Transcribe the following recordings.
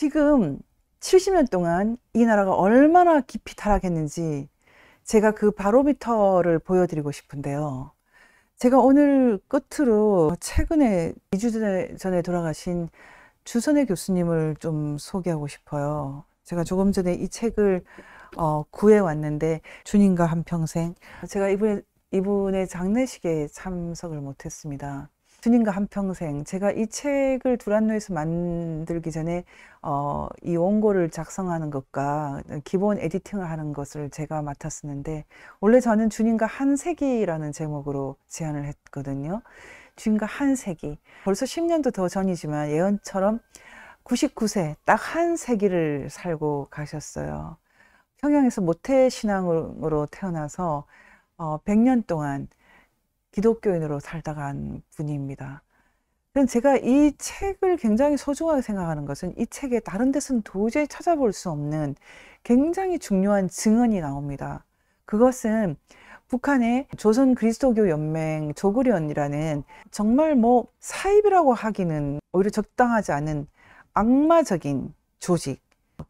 지금 70년 동안 이 나라가 얼마나 깊이 타락했는지 제가 그 바로미터를 보여드리고 싶은데요. 제가 오늘 끝으로 최근에 2주 전에, 돌아가신 주선혜 교수님을 좀 소개하고 싶어요. 제가 조금 전에 이 책을 어, 구해왔는데 주님과 한평생 제가 이분의, 이분의 장례식에 참석을 못했습니다. 주님과 한평생 제가 이 책을 두란노에서 만들기 전에 어, 이 원고를 작성하는 것과 기본 에디팅을 하는 것을 제가 맡았었는데 원래 저는 주님과 한 세기라는 제목으로 제안을 했거든요. 주님과 한 세기 벌써 10년도 더 전이지만 예언처럼 99세 딱 한 세기를 살고 가셨어요. 평양에서 모태 신앙으로 태어나서 어, 100년 동안 기독교인으로 살다간 분입니다. 제가 이 책을 굉장히 소중하게 생각하는 것은 이 책에 다른 데서는 도저히 찾아볼 수 없는 굉장히 중요한 증언이 나옵니다. 그것은 북한의 조선 그리스도교 연맹 조그련이라는 정말 뭐 사입이라고 하기는 오히려 적당하지 않은 악마적인 조직,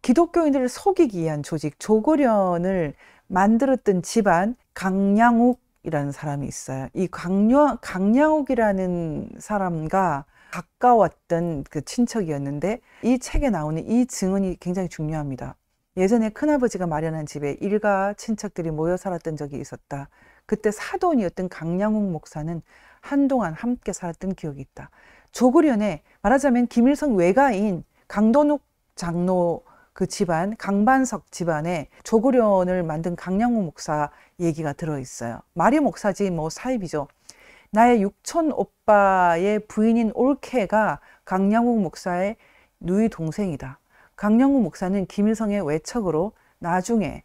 기독교인들을 속이기 위한 조직 조그련을 만들었던 집안 강양욱 이라는 사람이 있어요. 이 강려, 강량옥이라는 사람과 가까웠던 그 친척이었는데 이 책에 나오는 이 증언이 굉장히 중요합니다. 예전에 큰아버지가 마련한 집에 일가 친척들이 모여 살았던 적이 있었다. 그때 사돈이었던 강량옥 목사는 한동안 함께 살았던 기억이 있다. 조구련에 말하자면 김일성 외가인 강도욱 장로 그 집안 강반석 집안에 조구련을 만든 강량무 목사 얘기가 들어 있어요. 마리 목사지 뭐 사입이죠. 나의 육촌 오빠의 부인인 올케가 강량무 목사의 누이 동생이다. 강량무 목사는 김일성의 외척으로 나중에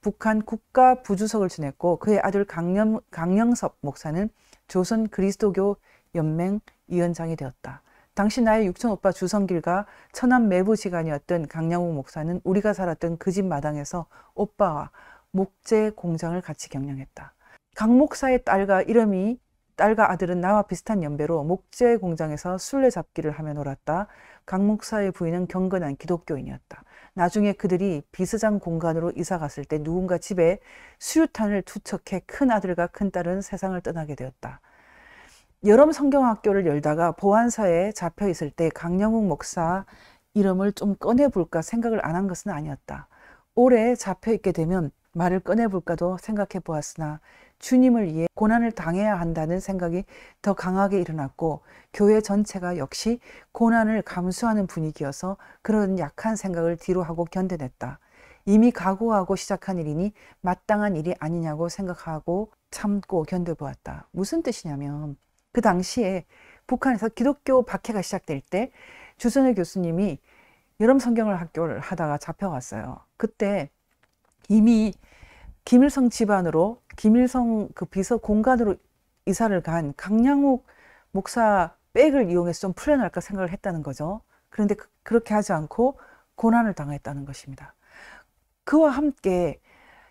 북한 국가 부주석을 지냈고 그의 아들 강령, 강영섭 목사는 조선 그리스도교 연맹 위원장이 되었다. 당시 나의 육촌 오빠 주성길과 천안 매부시간이었던 강양호 목사는 우리가 살았던 그 집 마당에서 오빠와 목재 공장을 같이 경영했다. 강 목사의 딸과 이름이 딸과 아들은 나와 비슷한 연배로 목재 공장에서 술래잡기를 하며 놀았다. 강 목사의 부인은 경건한 기독교인이었다. 나중에 그들이 비스장 공간으로 이사 갔을 때 누군가 집에 수류탄을 투척해 큰 아들과 큰 딸은 세상을 떠나게 되었다. 여름 성경학교를 열다가 보안사에 잡혀 있을 때 강영욱 목사 이름을 좀 꺼내볼까 생각을 안 한 것은 아니었다. 올해 잡혀 있게 되면 말을 꺼내볼까도 생각해 보았으나 주님을 위해 고난을 당해야 한다는 생각이 더 강하게 일어났고 교회 전체가 역시 고난을 감수하는 분위기여서 그런 약한 생각을 뒤로 하고 견뎌냈다. 이미 각오하고 시작한 일이니 마땅한 일이 아니냐고 생각하고 참고 견뎌보았다. 무슨 뜻이냐면 그 당시에 북한에서 기독교 박해가 시작될 때 주선열 교수님이 여름 성경을 학교를 하다가 잡혀갔어요. 그때 이미 김일성 집안으로 김일성 그 비서 공간으로 이사를 간 강양욱 목사 백을 이용해서 좀 풀려날까 생각을 했다는 거죠. 그런데 그, 그렇게 하지 않고 고난을 당했다는 것입니다. 그와 함께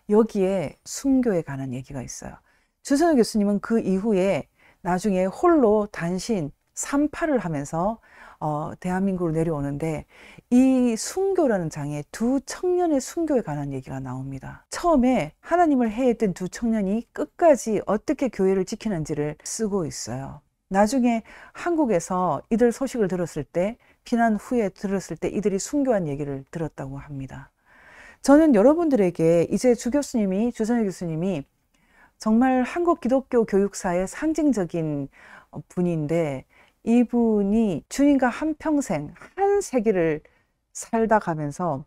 여기에 순교에 관한 얘기가 있어요. 주선우 교수님은 그 이후에 나중에 홀로 단신 삼파를 하면서 어, 대한민국으로 내려오는데 이 순교라는 장에 두 청년의 순교에 관한 얘기가 나옵니다. 처음에 하나님을 해했던 두 청년이 끝까지 어떻게 교회를 지키는지를 쓰고 있어요. 나중에 한국에서 이들 소식을 들었을 때 피난 후에 들었을 때 이들이 순교한 얘기를 들었다고 합니다. 저는 여러분들에게 이제 주 교수님이 주선혁 교수님이 정말 한국 기독교 교육사의 상징적인 어, 분인데 이분이 주님과 한평생 한 세기를 살다 가면서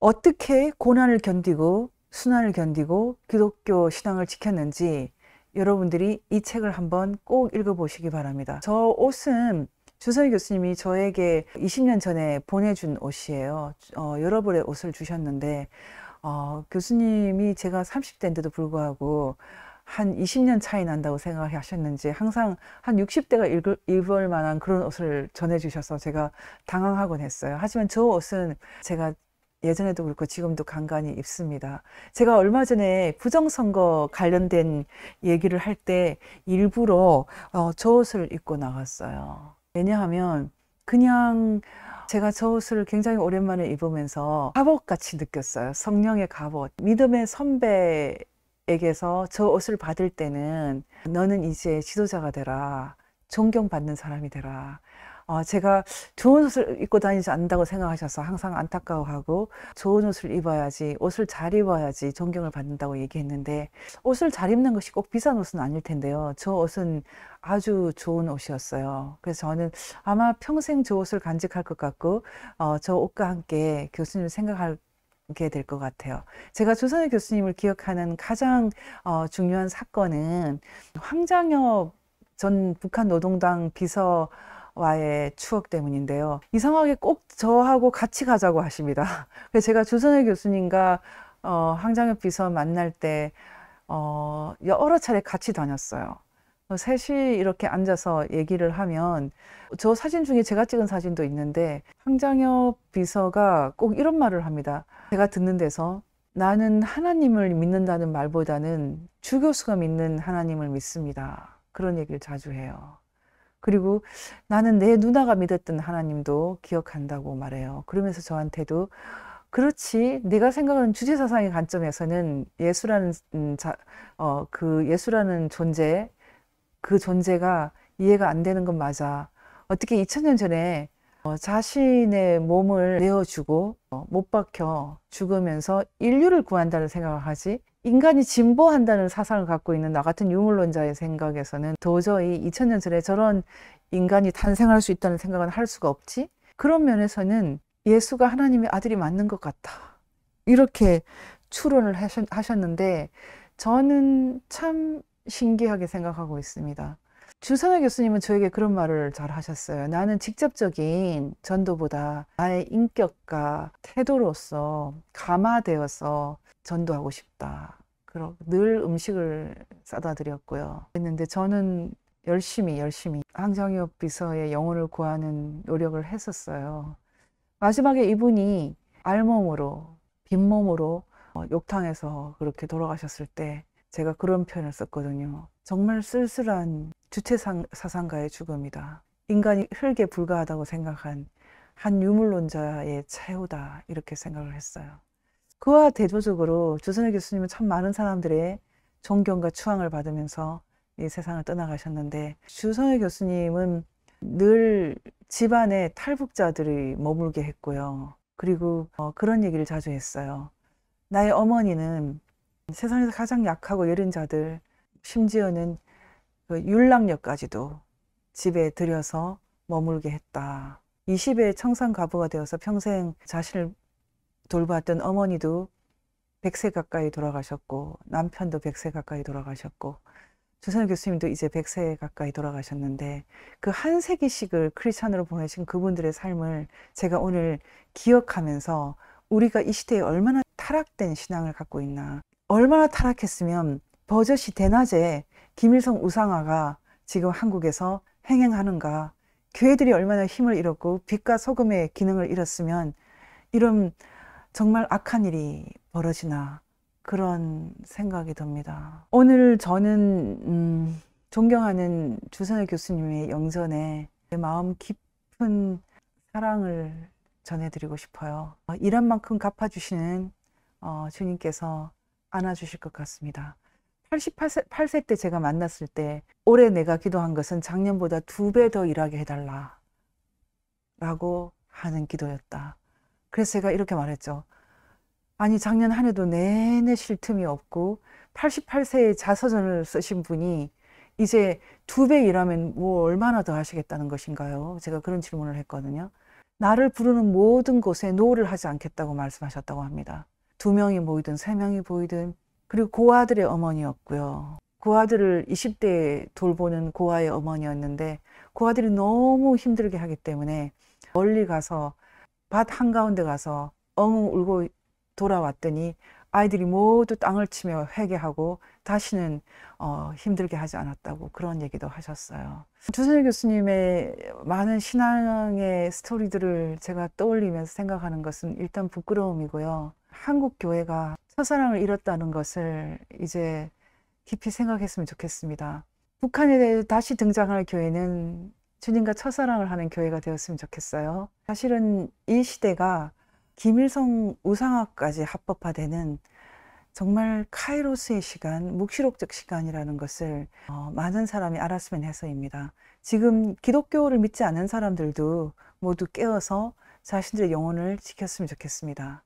어떻게 고난을 견디고 순환을 견디고 기독교 신앙을 지켰는지 여러분들이 이 책을 한번 꼭 읽어보시기 바랍니다. 저 옷은 주선희 교수님이 저에게 20년 전에 보내준 옷이에요. 어, 여러 벌의 옷을 주셨는데 어, 교수님이 제가 30대인데도 불구하고 한 20년 차이 난다고 생각하셨는지 항상 한 60대가 읽을, 입을 만한 그런 옷을 전해주셔서 제가 당황하곤 했어요. 하지만 저 옷은 제가 예전에도 그렇고 지금도 간간히 입습니다. 제가 얼마 전에 부정선거 관련된 얘기를 할 때 일부러 어, 저 옷을 입고 나갔어요. 왜냐하면 그냥 제가 저 옷을 굉장히 오랜만에 입으면서 갑옷같이 느꼈어요. 성령의 갑옷. 믿음의 선배 에게서 저 옷을 받을 때는 너는 이제 지도자가 되라. 존경받는 사람이 되라. 어, 제가 좋은 옷을 입고 다니지 않는다고 생각하셔서 항상 안타까워하고 좋은 옷을 입어야지, 옷을 잘 입어야지 존경을 받는다고 얘기했는데 옷을 잘 입는 것이 꼭 비싼 옷은 아닐 텐데요. 저 옷은 아주 좋은 옷이었어요. 그래서 저는 아마 평생 저 옷을 간직할 것 같고 어, 저 옷과 함께 교수님을 생각할 게될것 같아요. 제가 조선일 교수님을 기억하는 가장 어, 중요한 사건은 황장엽 전 북한 노동당 비서 와의 추억 때문인데요. 이상하게 꼭 저하고 같이 가자고 하십니다. 그래서 제가 조선일 교수님과 어, 황장엽 비서 만날 때 어, 여러 차례 같이 다녔어요. 어, 셋이 이렇게 앉아서 얘기를 하면 저 사진 중에 제가 찍은 사진도 있는데 황장엽 비서가 꼭 이런 말을 합니다. 제가 듣는 데서 나는 하나님을 믿는다는 말보다는 주 교수가 믿는 하나님을 믿습니다. 그런 얘기를 자주 해요. 그리고 나는 내 누나가 믿었던 하나님도 기억한다고 말해요. 그러면서 저한테도 그렇지. 네가 생각하는 주제 사상의 관점에서는 예수라는 자, 어, 그 예수라는 존재 그 존재가 이해가 안 되는 건 맞아. 어떻게 2000년 전에 어, 자신의 몸을 내어주고 어, 못 박혀 죽으면서 인류를 구한다는 생각을 하지 인간이 진보한다는 사상을 갖고 있는 나 같은 유물론자의 생각에서는 도저히 2000년 전에 저런 인간이 탄생할 수 있다는 생각은 할 수가 없지 그런 면에서는 예수가 하나님의 아들이 맞는 것 같다 이렇게 추론을 하셨는데 저는 참 신기하게 생각하고 있습니다. 주선호 교수님은 저에게 그런 말을 잘 하셨어요. 나는 직접적인 전도보다 나의 인격과 태도로서 감화되어서 전도하고 싶다. 늘 음식을 싸다 드렸고요. 했는데 저는 열심히 열심히 항정혁 비서의 영혼을 구하는 노력을 했었어요. 마지막에 이분이 알몸으로 빈몸으로 어, 욕탕에서 그렇게 돌아가셨을 때 제가 그런 표현을 썼거든요. 정말 쓸쓸한 주체 사상가의 죽음이다. 인간이 흙에 불과하다고 생각한 한 유물론자의 최후다 이렇게 생각을 했어요. 그와 대조적으로 주선혜 교수님은 참 많은 사람들의 존경과 추앙을 받으면서 이 세상을 떠나가셨는데 주선혜 교수님은 늘 집안에 탈북자들이 머물게 했고요. 그리고 어, 그런 얘기를 자주 했어요. 나의 어머니는 세상에서 가장 약하고 여린 자들, 심지어는 율락녀까지도 그 집에 들여서 머물게 했다. 20의 청산 가부가 되어서 평생 자신을 돌봤던 어머니도 100세 가까이 돌아가셨고 남편도 100세 가까이 돌아가셨고 조선일 교수님도 이제 100세 가까이 돌아가셨는데 그 한 세기씩을 크리스천으로 보내신 그분들의 삶을 제가 오늘 기억하면서 우리가 이 시대에 얼마나 타락된 신앙을 갖고 있나 얼마나 타락했으면 버젓이 대낮에 김일성 우상화가 지금 한국에서 행행하는가. 교회들이 얼마나 힘을 잃었고 빛과 소금의 기능을 잃었으면 이런 정말 악한 일이 벌어지나 그런 생각이 듭니다. 오늘 저는 음, 존경하는 주선혜 교수님의 영전에 마음 깊은 사랑을 전해드리고 싶어요. 어, 일한 만큼 갚아주시는 어, 주님께서 안아주실 것 같습니다. 88세 때 제가 만났을 때 올해 내가 기도한 것은 작년보다 두 배 더 일하게 해달라 라고 하는 기도였다. 그래서 제가 이렇게 말했죠. 아니 작년 한 해도 내내 쉴 틈이 없고 88세에 자서전을 쓰신 분이 이제 두 배 일하면 뭐 얼마나 더 하시겠다는 것인가요? 제가 그런 질문을 했거든요. 나를 부르는 모든 곳에 노를 하지 않겠다고 말씀하셨다고 합니다. 두 명이 보이든 세 명이 보이든 그리고 고아들의 어머니였고요. 고아들을 20대에 돌보는 고아의 어머니였는데 고아들이 너무 힘들게 하기 때문에 멀리 가서 밭 한가운데 가서 엉 울고 돌아왔더니 아이들이 모두 땅을 치며 회개하고 다시는 어, 힘들게 하지 않았다고 그런 얘기도 하셨어요. 주선일 교수님의 많은 신앙의 스토리들을 제가 떠올리면서 생각하는 것은 일단 부끄러움이고요. 한국 교회가 첫사랑을 잃었다는 것을 이제 깊이 생각했으면 좋겠습니다. 북한에 대해 다시 등장할 교회는 주님과 첫사랑을 하는 교회가 되었으면 좋겠어요. 사실은 이 시대가 김일성 우상화까지 합법화되는 정말 카이로스의 시간, 묵시록적 시간이라는 것을 어, 많은 사람이 알았으면 해서입니다. 지금 기독교를 믿지 않은 사람들도 모두 깨어서 자신들의 영혼을 지켰으면 좋겠습니다.